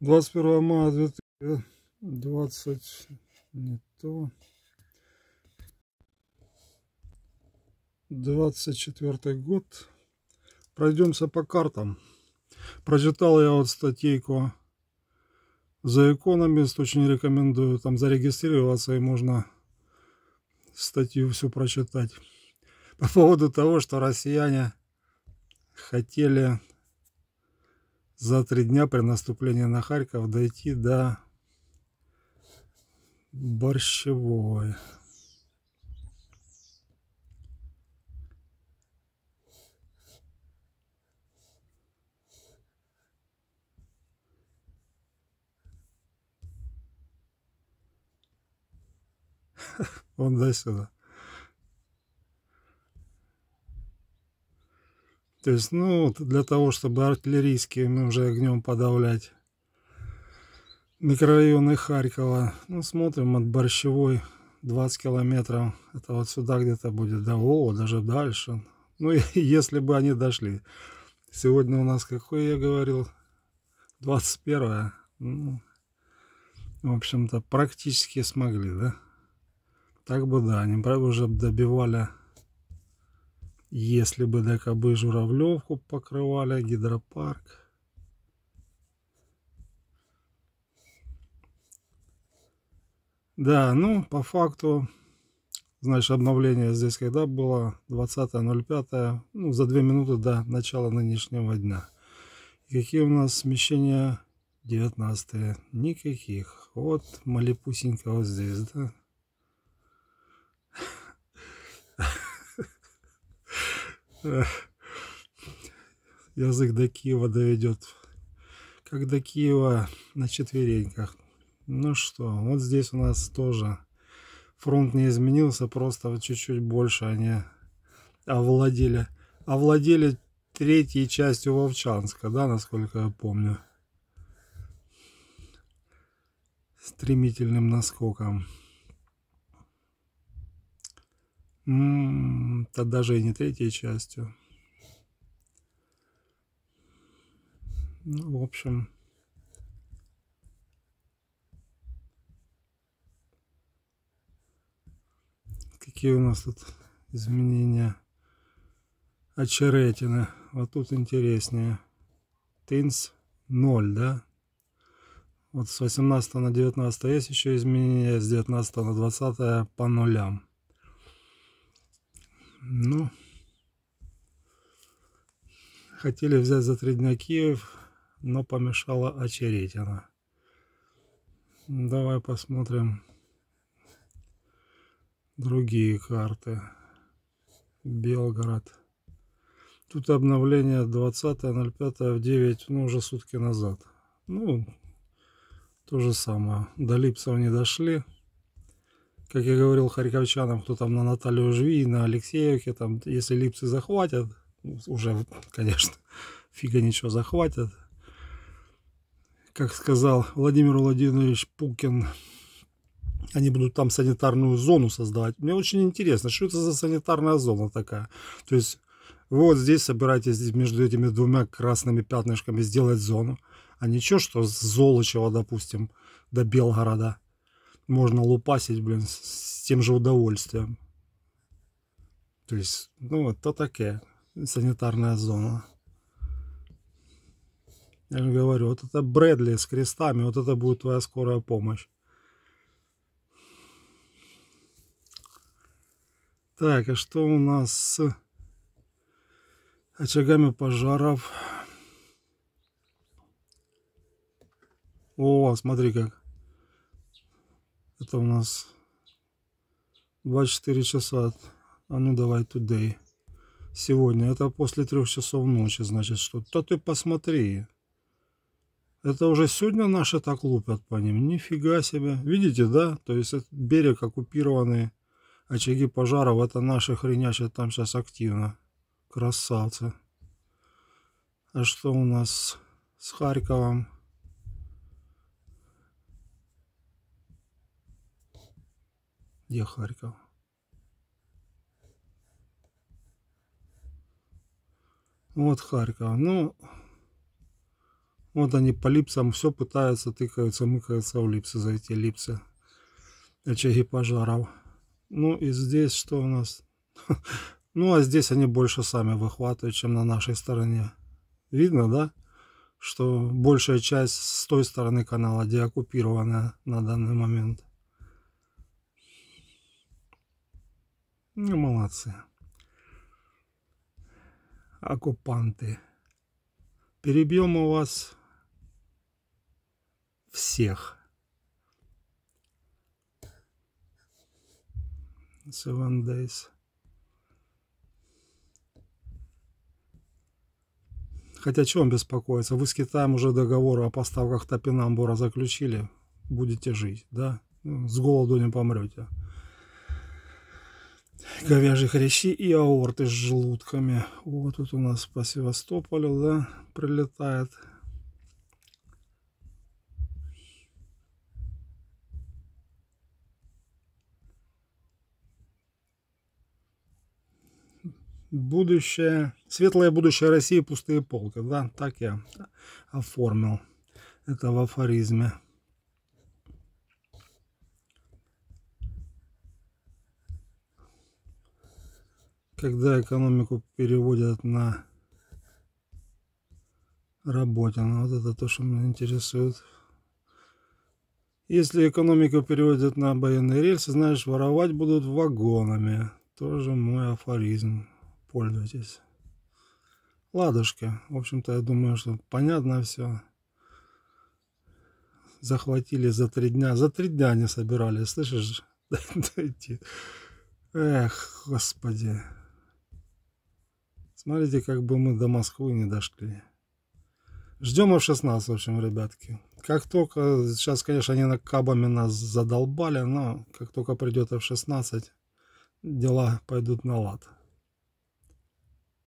21 мая 2020 не то 24 год пройдемся по картам прочитал я вот статейку за иконами очень рекомендую там зарегистрироваться и можно статью всю прочитать по поводу того что россияне хотели за три дня при наступлении на Харьков дойти до Борщевой. Он до сюда. То есть, ну, для того, чтобы артиллерийским уже огнем подавлять микрорайоны Харькова. Ну, смотрим от Борщевой 20 километров. Это вот сюда где-то будет. Да, о, даже дальше. Ну, если бы они дошли. Сегодня у нас, какой я говорил, 21 ну, в общем-то, практически смогли, да? Так бы да, они бы уже добивали если бы докобы Журавлевку покрывали, гидропарк. Да, ну, по факту, значит, обновление здесь когда было? 20.05, ну, за 2 минуты до начала нынешнего дня. И какие у нас смещения 19 -е? Никаких. Вот малипусенька вот здесь, да? Э, язык до Киева доведет, как до Киева на четвереньках. Ну что, вот здесь у нас тоже фронт не изменился, просто чуть-чуть больше они овладели. Овладели третьей частью Волчанска, да, насколько я помню. Стремительным наскоком. Это даже и не третьей частью. Ну, в общем... Какие у нас тут изменения? Очеретина. Вот тут интереснее. Тинс 0, да? Вот с 18 на 19 есть еще изменения, с 19 на 20 по нулям но ну, хотели взять за три дня Киев, но помешала она. Давай посмотрим другие карты. Белгород. Тут обновление 20.05 в 9, ну уже сутки назад. Ну, то же самое. До Липсов не дошли как я говорил харьковчанам, кто там на Наталью Жви, на Алексеевке, там, если Липцы захватят, ну, уже, конечно, фига ничего захватят. Как сказал Владимир Владимирович Пукин, они будут там санитарную зону создавать. Мне очень интересно, что это за санитарная зона такая? То есть вот здесь собираетесь между этими двумя красными пятнышками сделать зону. А ничего, что с Золочева, допустим, до Белгорода – можно лупасить, блин, с тем же удовольствием. То есть, ну, это такая санитарная зона. Я же говорю, вот это Брэдли с крестами, вот это будет твоя скорая помощь. Так, а что у нас с очагами пожаров? О, смотри как. Это у нас 24 часа. А ну давай today. Сегодня. Это после трех часов ночи, значит, что. То ты посмотри. Это уже сегодня наши так лупят по ним. Нифига себе. Видите, да? То есть берег оккупированный. Очаги пожаров. Это наши хренячат там сейчас активно. Красавцы. А что у нас с Харьковом? Я Харьков. Вот Харьков. Ну, вот они по липсам все пытаются, тыкаются, мыкаются в липсы, за эти липсы. Очаги пожаров. Ну и здесь что у нас? Ну а здесь они больше сами выхватывают, чем на нашей стороне. Видно, да? Что большая часть с той стороны канала деоккупирована на данный момент. Ну, молодцы. Оккупанты. Перебьем у вас всех. Seven Days. Хотя чем беспокоиться? Вы с Китаем уже договор о поставках топинамбура заключили. Будете жить, да? С голоду не помрете говяжьи хрящи и аорты с желудками. Вот тут у нас по Севастополю, да, прилетает. Будущее, светлое будущее России, пустые полки, да, так я оформил это в афоризме. когда экономику переводят на работе. Ну, вот это то, что меня интересует. Если экономику переводят на военные рельсы, знаешь, воровать будут вагонами. Тоже мой афоризм. Пользуйтесь. Ладушки. В общем-то, я думаю, что понятно все. Захватили за три дня. За три дня не собирались, слышишь? Дойти. Эх, господи. Смотрите, как бы мы до Москвы не дошли. Ждем F-16, в общем, ребятки. Как только, сейчас, конечно, они на кабами нас задолбали, но как только придет F-16, дела пойдут на лад.